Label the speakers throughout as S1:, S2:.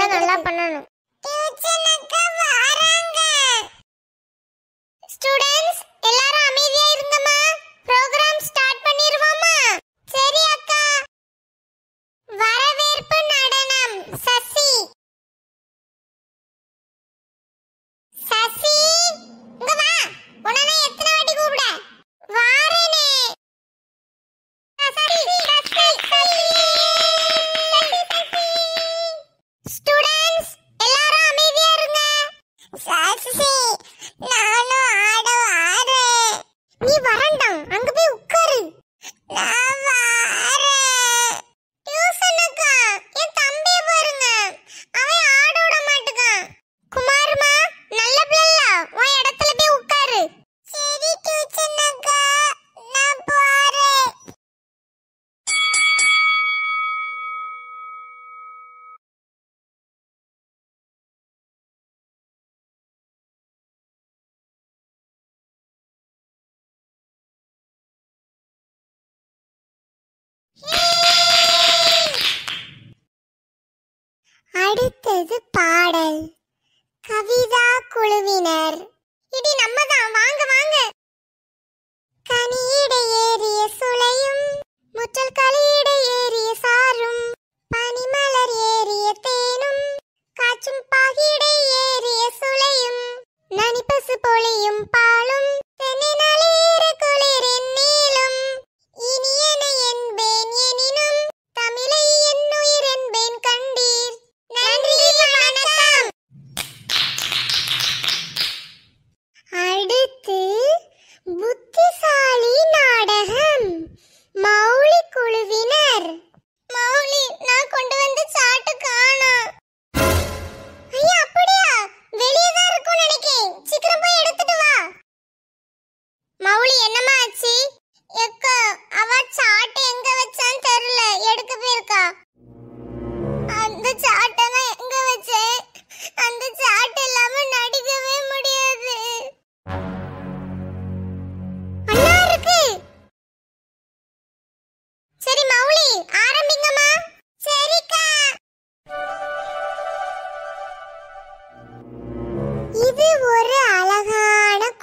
S1: மட்டும் நல்லா பண்ணணும் ஸ்டூடெண்ட்ஸ் எல்லாரும் அடுத்தது பாடல் கவிதா குழுவினர் இடி நம்மதான் வாங்க வாங்க கனியிட ஏறிய சுளையும் முற்றல் களியிட ஏறிய சாரும் பனிமலர் ஏறிய தேனும்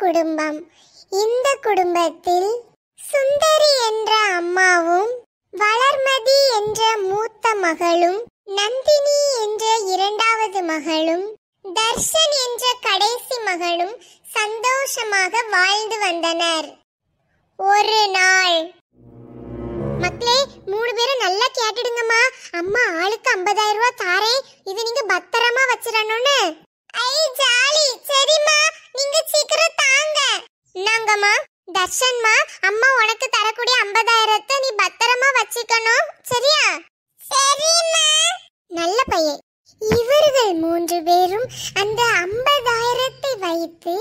S1: குடும்பம் இந்த குடும்பத்தில் சுந்தரி என்ற அம்மாவும் வளர்மதி என்ற மூத்த மகளும் நந்தினி என்ற இரண்டாவது மகளும் தர்ஷன் என்ற கடைசி மகளும் சந்தோஷமாக வாழ்ந்து வந்தனர் ஒரு நாள் மக்களே மூணு பேரும் நல்லா கேட்டுடுங்கம்மா அம்மா ஆளுக்கு ஐம்பதாயிரம் ரூபாய் தாரேன் இது நீங்க பத்திரமா வச்சிடணும்னு ஐ ஜாலி சரிம்மா நீங்க சீக்கிரம் தாங்க நாங்கம்மா தர்ஷன்மா அம்மா உனக்கு தரக்கூடிய ஐம்பதாயிரத்தை நீ பத்திரமா வச்சுக்கணும் சரியா சரிம்மா நல்ல பையன் இவர்கள் மூன்று பேரும் அந்த ஐம்பதாயிரத்தை வைத்து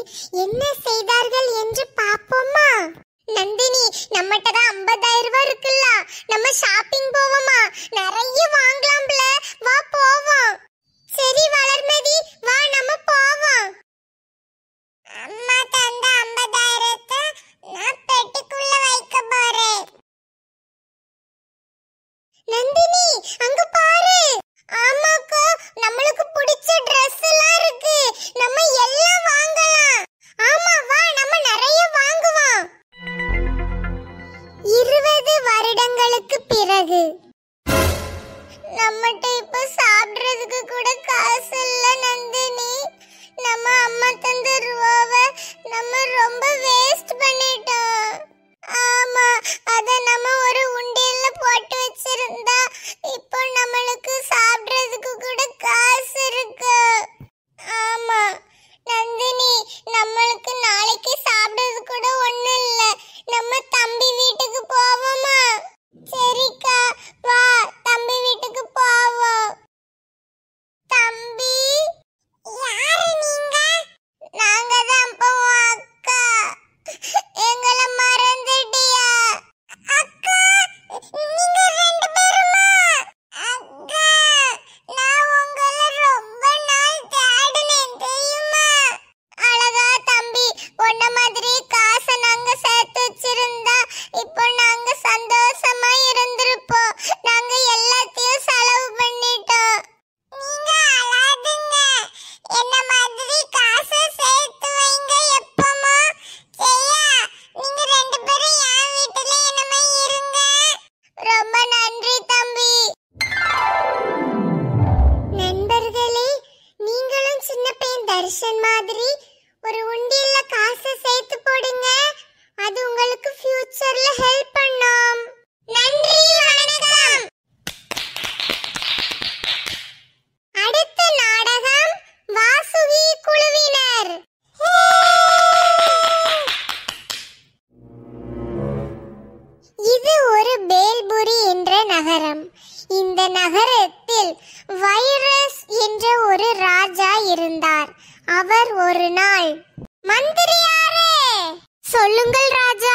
S1: என்ன செய்தார்கள் என்று பாப்போமா நந்தினி நம்மகிட்ட தான் ஐம்பதாயிரம் ரூபாய் இருக்குல்ல நம்ம ஷாப்பிங் போவோமா நிறைய வாங்கலாம்ல வா போவோம் சரி வளர்மதி வா நம்ம போவோம் அம்மா
S2: தந்த ஐம்பதாயிரத்தை நான் பெட்டிக்குள்ள வைக்க போறேன்
S1: 的你。தர்ஷன் மாதிரி ஒரு உண்டியல்ல காசு சேர்த்து போடுங்க அது உங்களுக்கு ஃபியூச்சர்ல ஹெல்ப் பண்ணும் நன்றி வணக்கம் அடுத்த நாடகம் வாசுகி குழுவினர் இது ஒரு பேல்புரி என்ற நகரம் இந்த நகரத்தில் காலத்தில் வைரஸ் என்ற ஒரு ராஜா இருந்தார் அவர் ஒரு நாள் மந்திரியாரே சொல்லுங்கள் ராஜா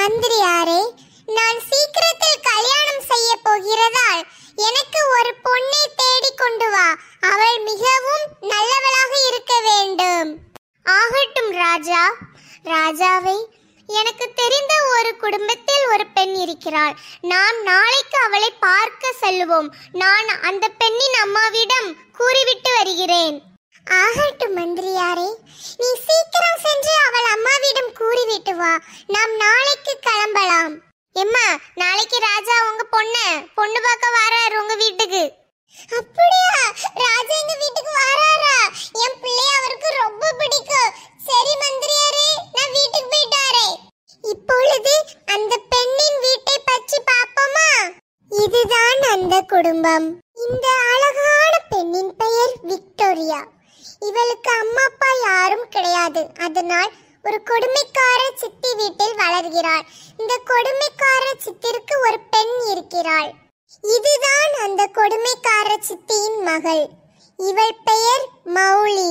S1: மந்திரியாரே நான் சீக்கிரத்தில் கல்யாணம் செய்ய போகிறதால் எனக்கு ஒரு பொண்ணை தேடி கொண்டு வா அவள் மிகவும் நல்லவளாக இருக்க வேண்டும் ஆகட்டும் ராஜா ராஜாவை எனக்கு தெரிந்த ஒரு குடும்பத்தில் ஒரு பெண் இருக்கிறாள் நாம் நாளைக்கு அவளை பார்க்க செல்வோம் நான் அந்த பெண்ணின் அம்மாவிடம் கூறிவிட்டு வருகிறேன் ஆகட்டும் மந்திரியாரே நீ சீக்கிரம் சென்று அவள் அம்மாவிடம் கூறிவிட்டு வா நாம் நாளைக்கு கிளம்பலாம் எம்மா நாளைக்கு ராஜா உங்க பொண்ண பொண்ணு பார்க்க வராரு உங்க வீட்டுக்கு அப்படியா ராஜா எங்க வீட்டுக்கு வராரா என் பிள்ளை அவருக்கு ரொம்ப பிடிக்கும் சரி மந்திரியாரே நான் வீட்டுக்கு போயிட்டு வரேன் இப்பொழுது அந்த பெண்ணின் வீட்டை பற்றி பார்ப்போமா இதுதான் அந்த குடும்பம் இந்த அழகான பெண்ணின் பெயர் விக்டோரியா இவளுக்கு அம்மா அப்பா யாரும் கிடையாது அதனால் ஒரு கொடுமைக்கார சித்தி வீட்டில் வளர்கிறாள் இந்த கொடுமைக்கார சித்திற்கு ஒரு பெண் இருக்கிறாள் இதுதான் அந்த கொடுமைக்கார சித்தியின் மகள் இவள் பெயர் மௌலி